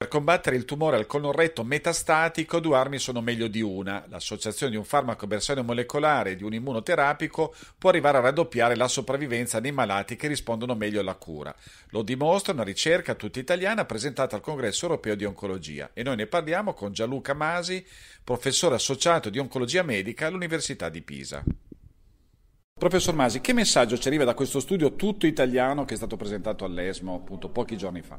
Per combattere il tumore al colon retto metastatico due armi sono meglio di una. L'associazione di un farmaco bersaglio molecolare e di un immunoterapico può arrivare a raddoppiare la sopravvivenza nei malati che rispondono meglio alla cura. Lo dimostra una ricerca tutta italiana presentata al Congresso europeo di oncologia e noi ne parliamo con Gianluca Masi, professore associato di oncologia medica all'Università di Pisa. Professor Masi, che messaggio ci arriva da questo studio tutto italiano che è stato presentato all'ESMO appunto pochi giorni fa?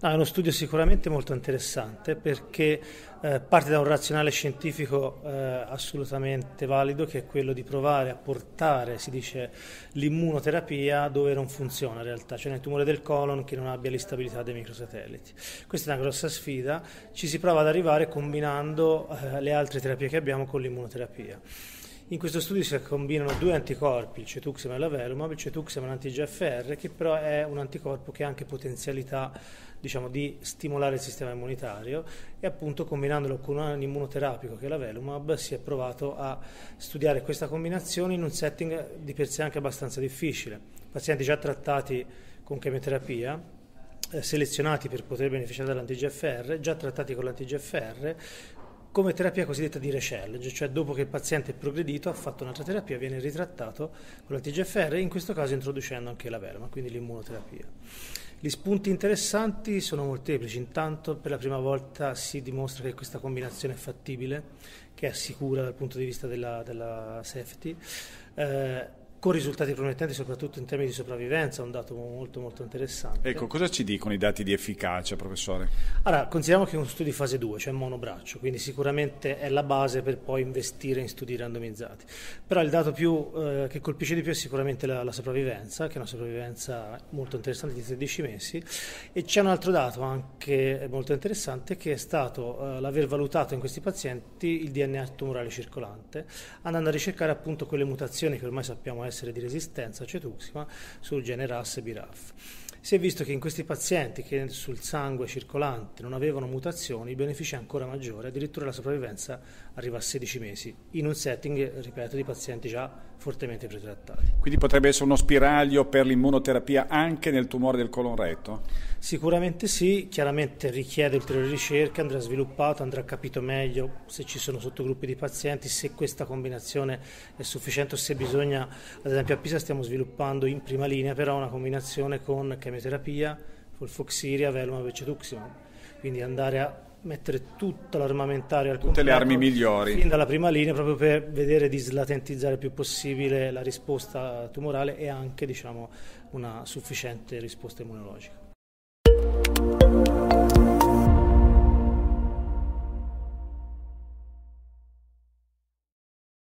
No, è uno studio sicuramente molto interessante perché eh, parte da un razionale scientifico eh, assolutamente valido che è quello di provare a portare, si dice, l'immunoterapia dove non funziona in realtà, cioè nel tumore del colon che non abbia l'instabilità dei microsatelliti. Questa è una grossa sfida, ci si prova ad arrivare combinando eh, le altre terapie che abbiamo con l'immunoterapia. In questo studio si combinano due anticorpi, il cetuximab e la velumab, Il cetuximab è un anti-GFR che però è un anticorpo che ha anche potenzialità diciamo, di stimolare il sistema immunitario e appunto combinandolo con un immunoterapico che è la velumab si è provato a studiare questa combinazione in un setting di per sé anche abbastanza difficile. Pazienti già trattati con chemioterapia eh, selezionati per poter beneficiare dell'anti-GFR, già trattati con l'anti-GFR, come terapia cosiddetta di rechallenge, cioè dopo che il paziente è progredito, ha fatto un'altra terapia, viene ritrattato con la TGFR, in questo caso introducendo anche la verma, quindi l'immunoterapia. Gli spunti interessanti sono molteplici, intanto per la prima volta si dimostra che questa combinazione è fattibile, che è sicura dal punto di vista della, della safety. Eh, con risultati promettenti soprattutto in termini di sopravvivenza, un dato molto molto interessante. Ecco, cosa ci dicono i dati di efficacia, professore? Allora, consideriamo che è uno studio di fase 2, cioè monobraccio, quindi sicuramente è la base per poi investire in studi randomizzati. Però il dato più, eh, che colpisce di più è sicuramente la, la, sopravvivenza, che è una sopravvivenza molto interessante di 13 mesi, e c'è un altro dato anche molto interessante che è stato eh, l'aver valutato in questi pazienti il DNA tumorale circolante, andando a ricercare appunto quelle mutazioni che ormai sappiamo essere essere di resistenza a cetuxima sul gene RAS BRAF. Si è visto che in questi pazienti che sul sangue circolante non avevano mutazioni, il beneficio è ancora maggiore, addirittura la sopravvivenza arriva a 16 mesi, in un setting, ripeto, di pazienti già fortemente pretrattati. Quindi potrebbe essere uno spiraglio per l'immunoterapia anche nel tumore del colon retto? Sicuramente sì, chiaramente richiede ulteriore ricerca, andrà sviluppato, andrà capito meglio se ci sono sottogruppi di pazienti, se questa combinazione è sufficiente o se bisogna, ad esempio a Pisa stiamo sviluppando in prima linea però una combinazione con chemioterapia, folfoxiria, e vecetuximab, quindi andare a mettere tutto l'armamentario al tutte le armi migliori fin dalla prima linea proprio per vedere di slatentizzare il più possibile la risposta tumorale e anche diciamo, una sufficiente risposta immunologica.